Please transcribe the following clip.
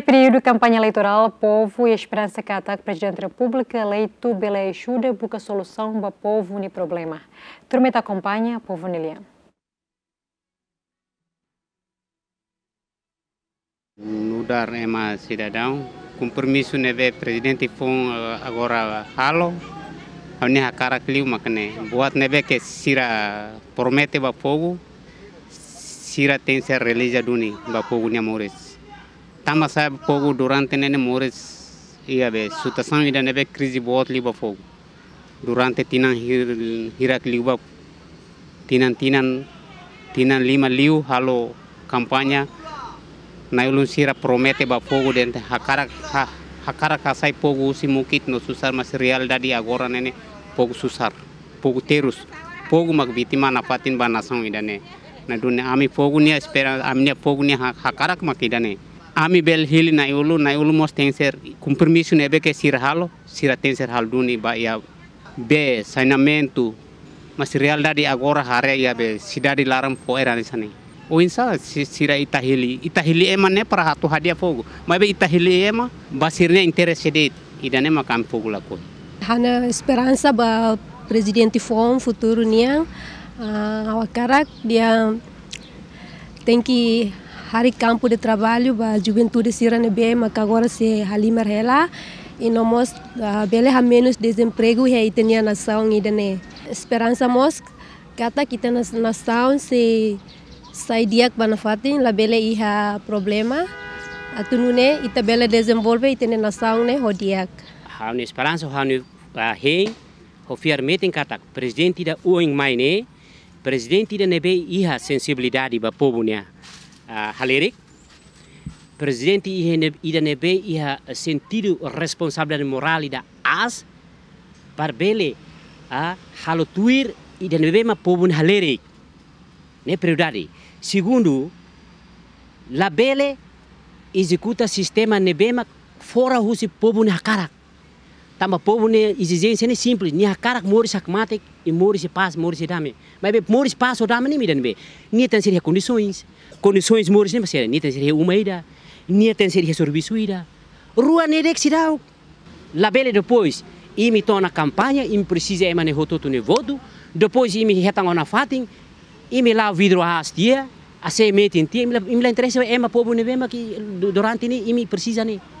período de campanha eleitoral, povo e esperança que ataque Presidente da República, eleito pela ajuda, busca solução para o povo e problema. Turmeta acompanha, povo Nilian. Mudar é mais cidadão, compromisso neve presidente foi eh, agora halo, ini hakara kliu makne, Boa neve que sira promete ba povo. sira tem ser religião para povo fogo ni amores. tama sabe pogo, durante nene mores iya be sutação ida nebe krisi bot liba fogo durante tinan hir, hirak liba tinan tinan tinan lima liu halo kampanye na ulun sira promete ba fogo dente hakarak ha hakarak hasai pogo si mukit no susar mas real dadi agora nene pogo susar pogo terus pogo mak bitima na patin ba nação ida ne na dunia ami fogo ni espera nia pogo nia hakarak mak ida ne ami bel hili na iulu na iulu mos tenser com permission beke ke sir halo tenser hal duni ba ya be sainamento mas dari agora hare ya be cidade laram fo era nisani o insa sira itahili itahili ema ne para hatu hadia fogo ma be itahili ema basirnya interes sedit idane makam fogo la hana esperansa ba presidente fom futuro niang uh, ah, awakarak dia tenki Hari campo de trabalho ba juventude sirane be maka agora se halimar hela e no mos uh, ah, bele ha menos desemprego e itenia nação e dene esperança mos kata kita nas nação se sai diak banafatin la bele iha problema atunune ita bele desenvolve itene e nação ne hodiak ha ni esperança ha ni ah, hei hofiar meeting kata presidente da uing mai ne presidente da nebe iha sensibilidade ba povo Ah, Halerik. Presidente nebe, ia sentido responsabilidade moral da AS para bele a halotuir nebe ma povo Halerik. ne prioridade. Segundo, la bele executa sistema ma fora husi povo na karak. Tamba povo ne exigência ne simples, ni hakarak mori sakmate e mori se pas mori se dame. Mas be mori se pas o dame ne midan be. Ni tem seria condições, condições mori se pasera, ni tem seria uma ida, ni tem seria serviço ida. Rua ne dek sidau. Labele depois, imi torna campanha, imi precisa emane hototo ne voto, depois imi retang ona fatin, imi lá vidro hastia, a semente em ti, imi lá interessa ema povo ne bema que durante ni imi precisa né.